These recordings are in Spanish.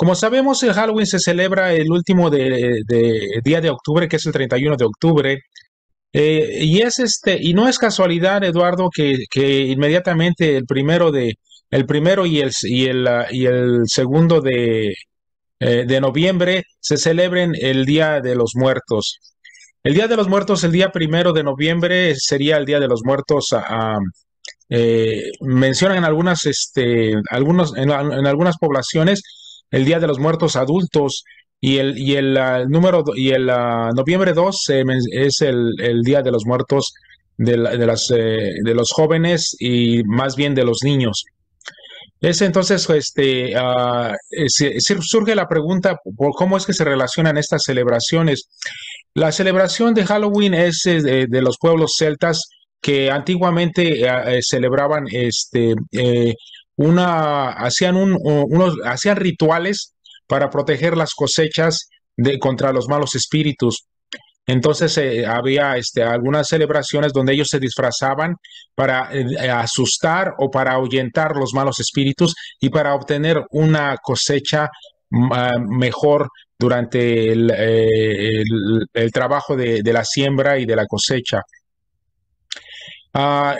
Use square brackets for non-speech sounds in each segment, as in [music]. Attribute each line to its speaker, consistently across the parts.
Speaker 1: Como sabemos, el Halloween se celebra el último de, día de octubre, que es el 31 de octubre. Eh, y es este, y no es casualidad, Eduardo, que, inmediatamente el primero de el primero y el, segundo eh, de, noviembre se celebren el Día de los Muertos. El Día de los Muertos, el día primero de noviembre, sería el Día de los Muertos. Eh, mencionan algunas, este, algunos, en, algunas poblaciones el Día de los Muertos Adultos y el, y el ah, número y el ah, noviembre 2 eh, es el, Día de los Muertos de, las, eh, de los jóvenes y más bien de los niños. Es entonces, este, ah, surge la pregunta por cómo es que se relacionan estas celebraciones. La celebración de Halloween es eh, de, de los pueblos celtas que antiguamente celebraban este, una, hacían, unos, hacían rituales para proteger las cosechas de, contra los malos espíritus. Entonces eh, había este, algunas celebraciones donde ellos se disfrazaban para eh, asustar o para ahuyentar los malos espíritus y para obtener una cosecha mm, ah, mejor durante el, eh, el, trabajo de, la siembra y de la cosecha. Ah...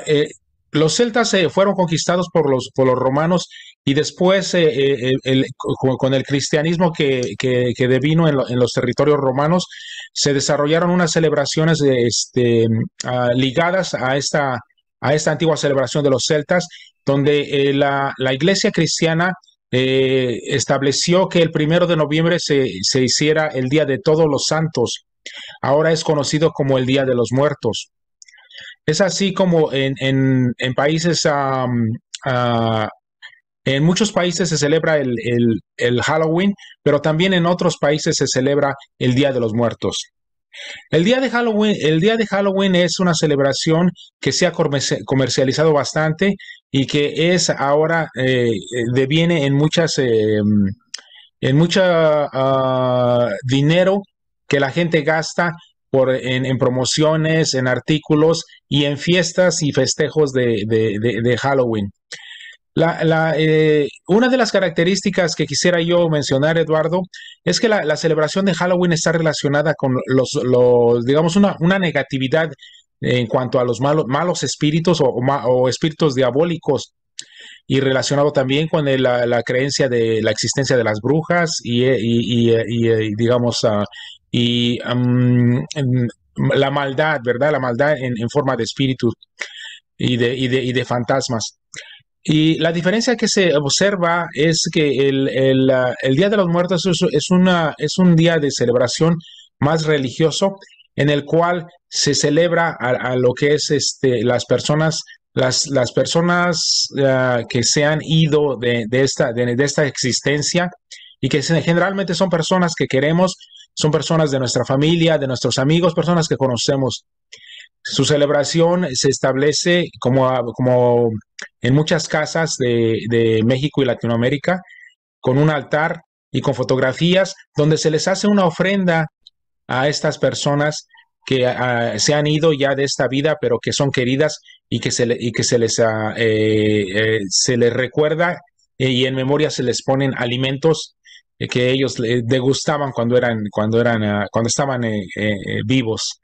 Speaker 1: Los celtas eh, fueron conquistados por los, romanos y después eh, eh, con el cristianismo que, que, devino en, los territorios romanos, se desarrollaron unas celebraciones este, ah, ligadas a esta, a esta antigua celebración de los celtas, donde la, iglesia cristiana estableció que el primero de noviembre se, se hiciera el Día de Todos los Santos. Ahora es conocido como el Día de los Muertos. Es así como en, países, ah, en muchos países se celebra el, Halloween, pero también en otros países se celebra el Día de los Muertos. El día, de Halloween, el día de Halloween es una celebración que se ha comercializado bastante y que es ahora, eh, deviene en muchas, eh, en mucho ah, dinero que la gente gasta en, promociones, en artículos y en fiestas y festejos de, Halloween. La, eh, una de las características que quisiera yo mencionar, Eduardo, es que la, celebración de Halloween está relacionada con los, digamos, una, negatividad en cuanto a los malos, malos espíritus o, espíritus diabólicos y relacionado también con la, creencia de la existencia de las brujas y, digamos, ah, y la maldad, ¿verdad? La maldad en, forma de espíritu y de, y de, y de fantasmas. Y la diferencia que se observa es que el, ah, Día de los Muertos es, una, es, un día de celebración más religioso en el cual se celebra a, lo que es este, las personas, las, las personas ah, que se han ido de, esta, de, esta existencia y que generalmente son personas que queremos son personas de nuestra familia, de nuestros amigos, personas que conocemos. Su celebración se establece como, como en muchas casas de, México y Latinoamérica, con un altar y con fotografías donde se les hace una ofrenda a estas personas que se han ido ya de esta vida, pero que son queridas y que se, y que se les, ah, eh, eh, se les recuerda eh, y en memoria se les ponen alimentos eh, que ellos degustaban cuando eran cuando eran ah, cuando estaban eh, eh, vivos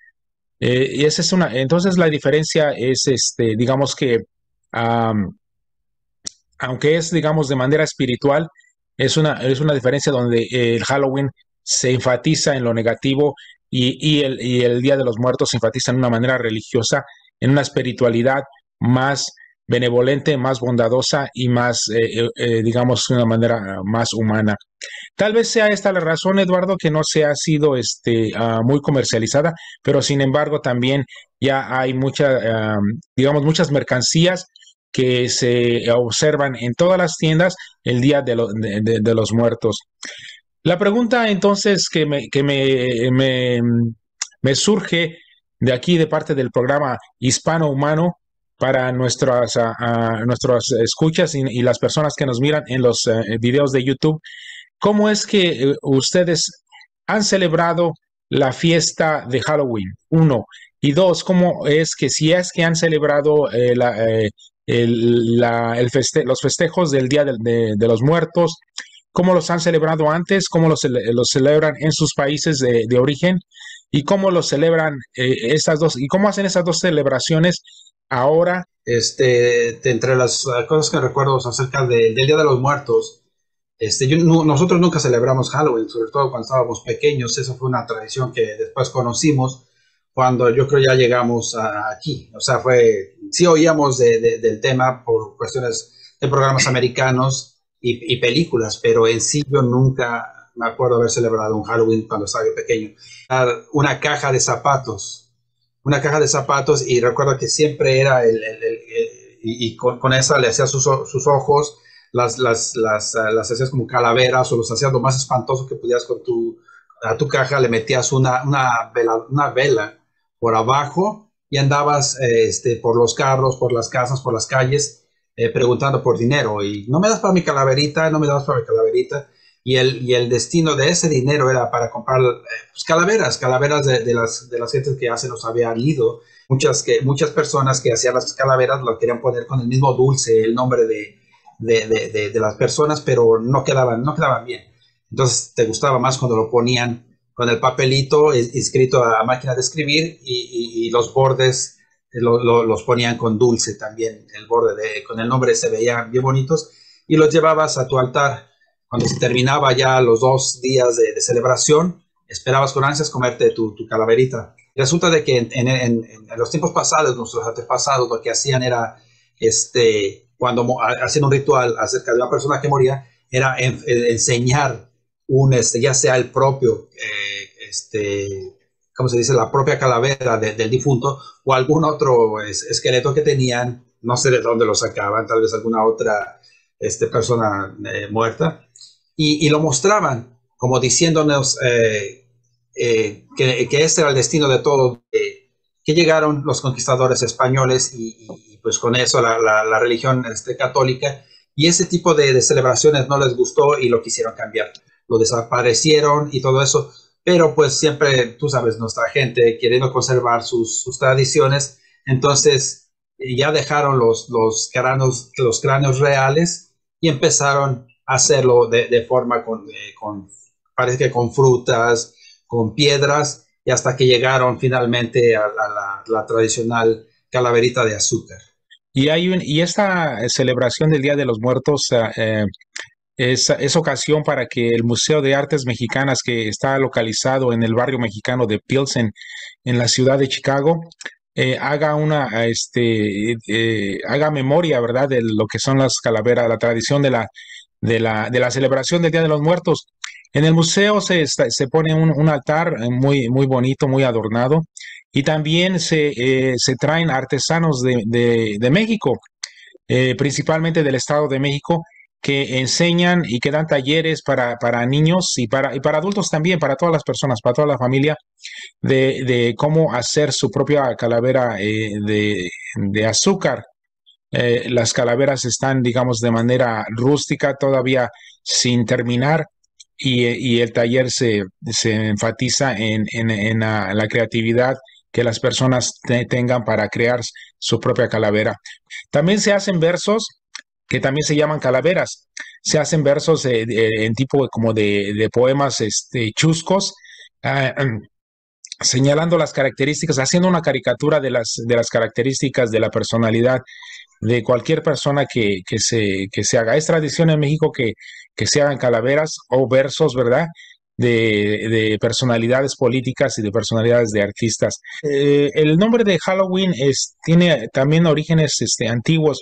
Speaker 1: y esa es una entonces la diferencia es este digamos que aunque es digamos de manera espiritual es una es una diferencia donde el Halloween se enfatiza en lo negativo y, el, y el Día de los Muertos se enfatiza en una manera religiosa en una espiritualidad más benevolente, más bondadosa y más, eh, eh, eh, digamos, de una manera más humana. Tal vez sea esta la razón, Eduardo, que no se ha sido este, ah, muy comercializada, pero sin embargo también ya hay muchas, ah, digamos, muchas mercancías que se observan en todas las tiendas el día de, los muertos. La pregunta entonces que me, me, me surge de aquí de parte del programa Hispano Humano para nuestras, escuchas y, las personas que nos miran en los eh, videos de YouTube, ¿cómo es que eh, ustedes han celebrado la fiesta de Halloween? Uno. Y dos, ¿cómo es que si es que han celebrado eh, los festejos del Día de, los Muertos? ¿Cómo los han celebrado antes? ¿Cómo los, celebran en sus países de, origen? ¿Y cómo los celebran esas dos? ¿Y cómo hacen esas dos celebraciones? ahora, este, entre las eh, cosas que
Speaker 2: recuerdo acerca del Día de los Muertos, este, nosotros nunca celebramos Halloween, sobre todo cuando estábamos pequeños, esa fue una tradición que después conocimos cuando yo creo ya llegamos aquí, o sea, fue, sí oíamos del tema por cuestiones de programas americanos y, y películas, pero en sí yo nunca me acuerdo haber celebrado un Halloween cuando estaba yo pequeño. Una caja de zapatos una caja de zapatos y recuerdo que siempre era el, y, con, esa le hacías sus, ojos, las, las, las, ah, las, hacías como calaveras o los hacías lo más espantoso que podías con tu, tu caja, le metías una, una, vela, una vela por abajo y andabas eh, este, por los carros, por las casas, por las calles, eh, preguntando por dinero y no me das para mi calaverita, no me das para mi calaverita y el, destino de ese dinero era para comprar eh, pues, calaveras, calaveras de, las, de las gentes que hace los había ido. Muchas, que, muchas personas que hacían las calaveras lo querían poner con el mismo dulce, el nombre de, las personas, pero no quedaban, no quedaban bien. Entonces te gustaba más cuando lo ponían con el papelito escrito a máquina de escribir y, los bordes eh, los ponían con dulce también, el borde con el nombre se veían bien bonitos y los llevabas a tu altar cuando se terminaba ya los dos días de, celebración, esperabas con ansias comerte tu, calaverita. Resulta de que en, los tiempos pasados, nuestros antepasados, lo que hacían era, este, cuando hacían un ritual acerca de una persona que moría, era enseñar un, este, ya sea el propio, eh, este, ¿cómo se dice?, la propia calavera del difunto o algún otro es, esqueleto que tenían, no sé de dónde lo sacaban, tal vez alguna otra este, persona eh, muerta, y, lo mostraban como diciéndonos eh, eh, que, que, ese era el destino de todo, que llegaron los conquistadores españoles y, pues con eso la, religión este, católica y ese tipo de, celebraciones no les gustó y lo quisieron cambiar, lo desaparecieron y todo eso, pero pues siempre, tú sabes, nuestra gente queriendo conservar sus, tradiciones, entonces eh, ya dejaron los, los, cráneos, los cráneos reales y empezaron hacerlo de, forma eh, con, parece que con frutas, con piedras, y hasta que llegaron finalmente a, la, tradicional calaverita de azúcar.
Speaker 1: Y, hay un, y esta eh, celebración del Día de los Muertos eh, es, ocasión para que el Museo de Artes Mexicanas, que está localizado en el barrio mexicano de Pilsen, en la ciudad de Chicago, haga una, este, haga memoria, ¿verdad?, de lo que son las calaveras, la tradición de la, de la, celebración del Día de los Muertos. En el museo se, pone un, altar eh, muy, muy bonito, muy adornado, y también se, eh, traen artesanos de, México, eh, principalmente del Estado de México, que enseñan y que dan talleres para, niños y para, para adultos también, para todas las personas, para toda la familia, de, cómo hacer su propia calavera de, de azúcar. Eh, las calaveras están, digamos, de manera rústica, todavía sin terminar, y, el taller se, enfatiza en, la, creatividad que las personas tengan para crear su propia calavera. También se hacen versos que también se llaman calaveras. Se hacen versos eh, en tipo como de, poemas este, chuscos. Ah, señalando las características, haciendo una caricatura de las, de las características de la personalidad de cualquier persona que, se, se haga. Es tradición en México que, que se hagan calaveras o versos, ¿verdad? De, de, personalidades políticas y de personalidades de artistas. Eh, el nombre de Halloween tiene también orígenes este, antiguos.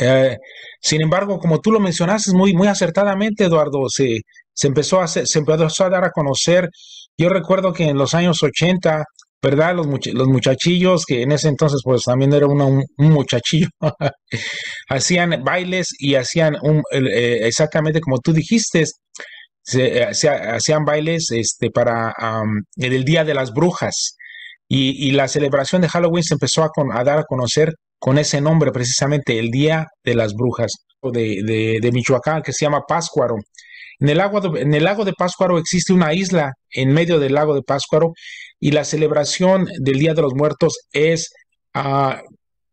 Speaker 1: Eh, sin embargo, como tú lo mencionaste muy, muy acertadamente, Eduardo, se, se, empezó a se empezó a dar a conocer yo recuerdo que en los años 80, ¿verdad? Los, los muchachillos, que en ese entonces pues también era un, muchachillo, [laughs] hacían bailes y hacían un, eh, exactamente como tú dijiste, se, eh, hacían bailes este, para el Día de las Brujas. Y, la celebración de Halloween se empezó a, dar a conocer con ese nombre precisamente, el Día de las Brujas de, de, de Michoacán, que se llama Páscuaro. En el, lago de Páscuaro existe una isla en medio del lago de Páscuaro y la celebración del Día de los Muertos es ah,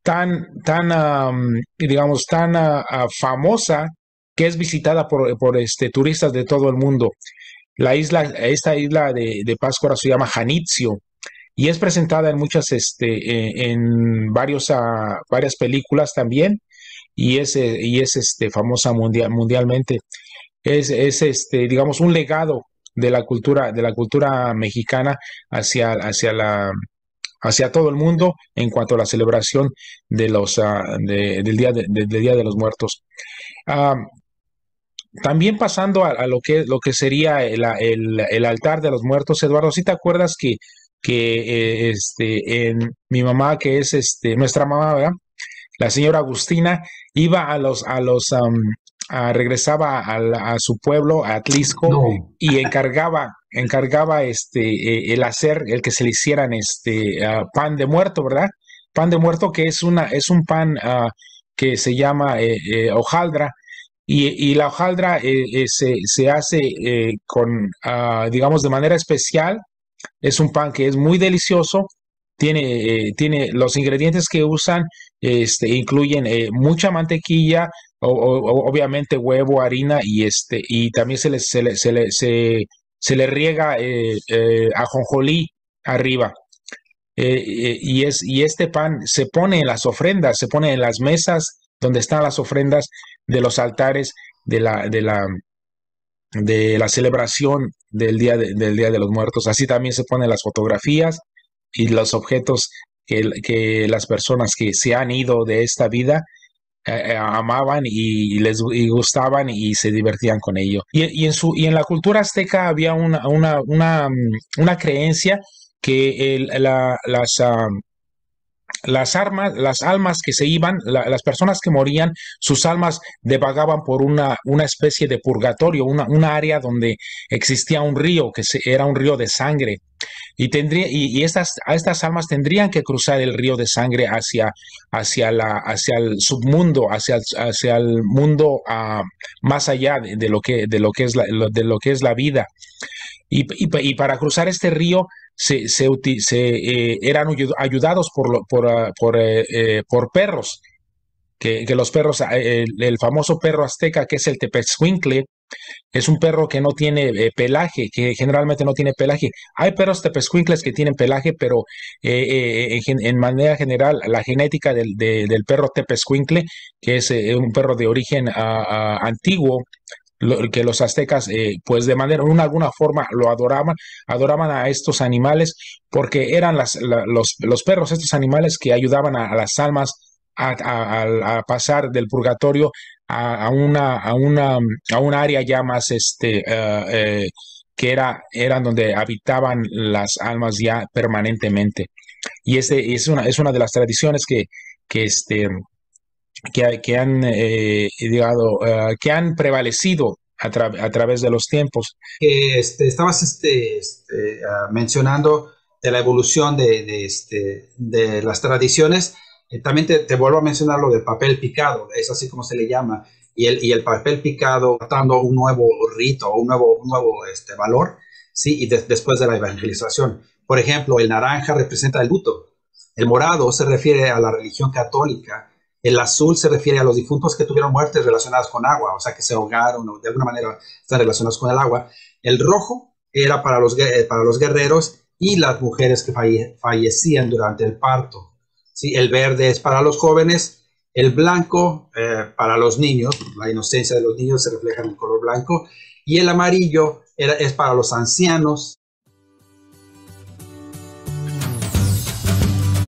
Speaker 1: tan, tan, digamos, tan ah, ah, famosa que es visitada por, este, turistas de todo el mundo. La isla, esta isla de, de Páscuaro se llama Janitzio y es presentada en muchas, este, e, en varios, varias películas también y es, eh, y es este, famosa mundialmente es, es este, digamos, un legado de la cultura, de la cultura mexicana hacia, hacia la hacia todo el mundo en cuanto a la celebración de los, ah, de, del, día de, día de, los Muertos. Ah, también pasando a, lo, que, lo que sería el, el, altar de los muertos, Eduardo, si te acuerdas que, que eh, este, en mi mamá, que es este, nuestra mamá, la señora Agustina, iba a los, a los, Ah, regresaba a, su pueblo, a Atlisco, y encargaba encargaba este eh, el hacer el que se le hicieran este ah, pan de muerto, ¿verdad? Pan de muerto que es una es un pan ah, que se llama eh, eh, hojaldra y, la hojaldra se, se, hace con digamos de manera especial es un pan que es muy delicioso tiene, tiene los ingredientes que usan, este, incluyen mucha mantequilla, obviamente huevo, harina y este y también se le se le, se se, le riega a eh, eh, ajonjolí arriba. Eh, eh, y, es, y este pan se pone en las ofrendas, se pone en las mesas donde están las ofrendas de los altares de la, de la, de la celebración del día de, del día de los Muertos. Así también se ponen las fotografías y los objetos que, que las personas que se han ido de esta vida eh, eh, amaban y, les gustaban y se divertían con ello. Y, en, su, y en la cultura azteca había una, una, una, mm, creencia que las... las armas, las almas que se iban, las personas que morían, sus almas devagaban por una, una especie de purgatorio, una, una área donde existía un río, que era un río de sangre, y, tendría, y, estas, a estas almas tendrían que cruzar el río de sangre hacia, hacia, la, hacia el submundo, hacia, hacia el mundo ah, más allá de, lo que, de, lo que es la, de lo que es la vida. Y, para cruzar este río se, eh, eran ayudados por, ah, eh, eh, por, perros, que, los perros, ah, el, famoso perro azteca que es el tepezcuincle, es un perro que no tiene eh, pelaje, que generalmente no tiene pelaje. Hay perros tepezcuincles que tienen pelaje, pero eh, eh, en, manera general la genética del, del perro tepezcuincle, que es un perro de origen ah, ah, antiguo, que los aztecas, pues de manera, en alguna forma lo adoraban, adoraban a estos animales porque eran los, los, perros, estos animales que ayudaban a, las almas a, pasar del purgatorio a, una, a, una, a un área ya más este, eh, eh, que era, eran donde habitaban las almas ya permanentemente. Y es, una, es una de las tradiciones que, que, este, que, han, eh, que han prevalecido a, través de los tiempos. Este,
Speaker 2: estabas este, este ah, mencionando de la evolución de, de, este, de las tradiciones. Eh, también te, vuelvo a mencionar lo del papel picado, es así como se le llama, y el, y el papel picado tratando un nuevo rito, un nuevo, nuevo este, valor, ¿sí? Y después de la evangelización. Por ejemplo, el naranja representa el luto, el morado se refiere a la religión católica, el azul se refiere a los difuntos que tuvieron muertes relacionadas con agua, o sea, que se ahogaron o de alguna manera están relacionados con el agua. El rojo era para los, eh, para los guerreros y las mujeres que fallecían durante el parto. El verde es para los jóvenes, el blanco eh, para los niños, la inocencia de los niños se refleja en el color blanco, y el amarillo es para los ancianos,